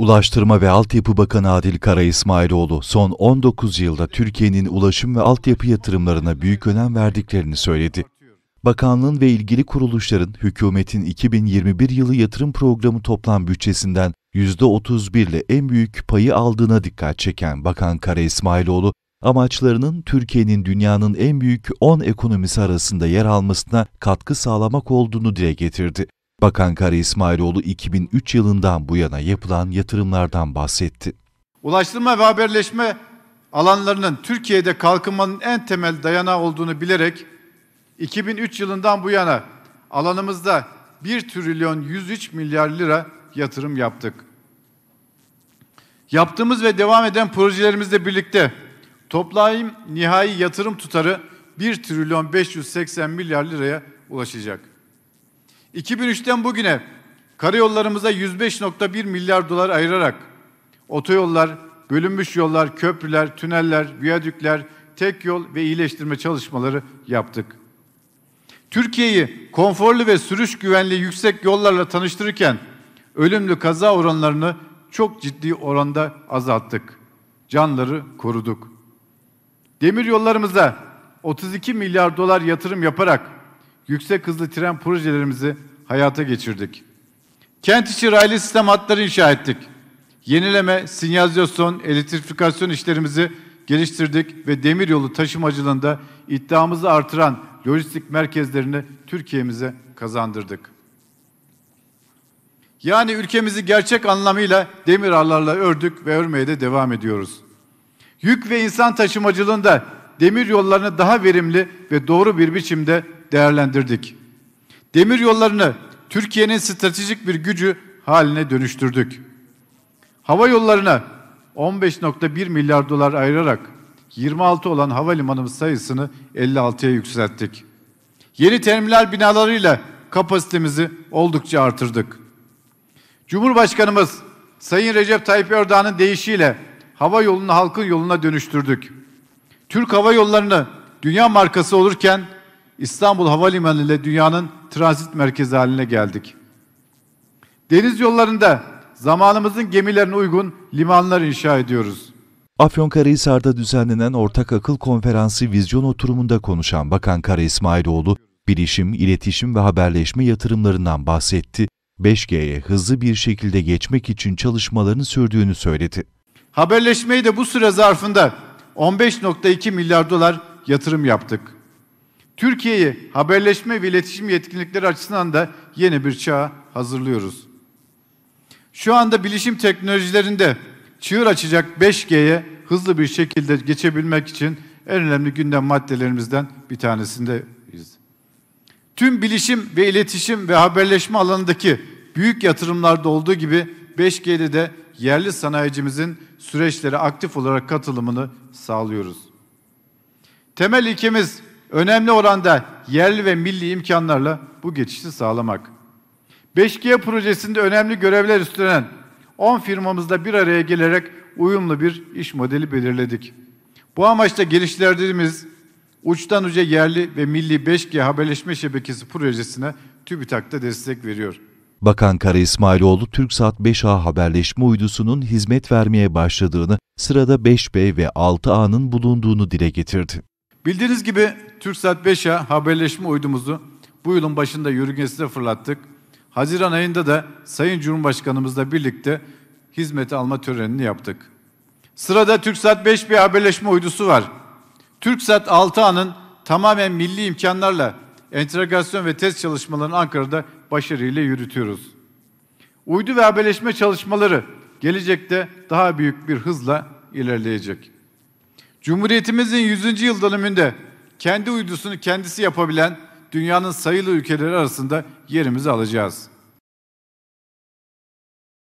Ulaştırma ve Altyapı Bakanı Adil Kara İsmailoğlu son 19 yılda Türkiye'nin ulaşım ve altyapı yatırımlarına büyük önem verdiklerini söyledi. Bakanlığın ve ilgili kuruluşların hükümetin 2021 yılı yatırım programı toplam bütçesinden %31 ile en büyük payı aldığına dikkat çeken Bakan Kara İsmailoğlu, amaçlarının Türkiye'nin dünyanın en büyük 10 ekonomisi arasında yer almasına katkı sağlamak olduğunu dile getirdi. Bakan Kara İsmailoğlu 2003 yılından bu yana yapılan yatırımlardan bahsetti. Ulaştırma ve haberleşme alanlarının Türkiye'de kalkınmanın en temel dayanağı olduğunu bilerek 2003 yılından bu yana alanımızda 1 trilyon 103 milyar lira yatırım yaptık. Yaptığımız ve devam eden projelerimizle birlikte toplam nihai yatırım tutarı 1 trilyon 580 milyar liraya ulaşacak. 2003'ten bugüne karayollarımıza 105.1 milyar dolar ayırarak otoyollar, bölünmüş yollar, köprüler, tüneller, viyadükler, tek yol ve iyileştirme çalışmaları yaptık. Türkiye'yi konforlu ve sürüş güvenli yüksek yollarla tanıştırırken ölümlü kaza oranlarını çok ciddi oranda azalttık. Canları koruduk. Demir yollarımıza 32 milyar dolar yatırım yaparak yüksek hızlı tren projelerimizi hayata geçirdik. Kent içi raylı sistem hatları inşa ettik. Yenileme, sinyalizasyon, elektrifikasyon işlerimizi geliştirdik ve demiryolu taşımacılığında iddiamızı artıran lojistik merkezlerini Türkiye'mize kazandırdık. Yani ülkemizi gerçek anlamıyla demir ağlarla ördük ve örmeye de devam ediyoruz. Yük ve insan taşımacılığında demir yollarını daha verimli ve doğru bir biçimde değerlendirdik. Demir yollarını Türkiye'nin stratejik bir gücü haline dönüştürdük. Hava yollarına 15.1 milyar dolar ayırarak 26 olan havalimanımız sayısını 56'ya yükselttik. Yeni terminal binalarıyla kapasitemizi oldukça artırdık. Cumhurbaşkanımız Sayın Recep Tayyip Erdoğan'ın deyişiyle hava yolunu halkın yoluna dönüştürdük. Türk Hava Yolları'nı dünya markası olurken İstanbul Havalimanı ile dünyanın transit merkezi haline geldik. Deniz yollarında zamanımızın gemilerine uygun limanlar inşa ediyoruz. Afyonkarahisar'da düzenlenen Ortak Akıl Konferansı vizyon oturumunda konuşan Bakan Kara İsmailoğlu, bilişim, iletişim ve haberleşme yatırımlarından bahsetti. 5G'ye hızlı bir şekilde geçmek için çalışmalarını sürdüğünü söyledi. Haberleşmeyi de bu süre zarfında 15.2 milyar dolar yatırım yaptık. Türkiye'yi haberleşme ve iletişim yetkinlikleri açısından da yeni bir çağa hazırlıyoruz. Şu anda bilişim teknolojilerinde çığır açacak 5G'ye hızlı bir şekilde geçebilmek için en önemli gündem maddelerimizden bir tanesindeyiz. Tüm bilişim ve iletişim ve haberleşme alanındaki büyük yatırımlarda olduğu gibi 5G'de de yerli sanayicimizin süreçlere aktif olarak katılımını sağlıyoruz. Temel ilkemiz önemli oranda yerli ve milli imkanlarla bu geçişi sağlamak. 5G projesinde önemli görevler üstlenen 10 firmamızla bir araya gelerek uyumlu bir iş modeli belirledik. Bu amaçla geliştirdiğimiz uçtan uca yerli ve milli 5G haberleşme şebekesi projesine TÜBİTAK destek veriyor. Bakan Kara İsmailoğlu saat 5A haberleşme uydusunun hizmet vermeye başladığını, sırada 5B ve 6A'nın bulunduğunu dile getirdi. Bildiğiniz gibi Türk saat 5A haberleşme uydumuzu bu yılın başında yörüngesine fırlattık. Haziran ayında da Sayın Cumhurbaşkanımızla birlikte hizmete alma törenini yaptık. Sırada TürkSat 5B haberleşme uydusu var. TürkSat 6A'nın tamamen milli imkanlarla entegrasyon ve test çalışmalarını Ankara'da başarıyla yürütüyoruz. Uydu ve haberleşme çalışmaları gelecekte daha büyük bir hızla ilerleyecek. Cumhuriyetimizin 100. yıl dönümünde kendi uydusunu kendisi yapabilen dünyanın sayılı ülkeleri arasında yerimizi alacağız.''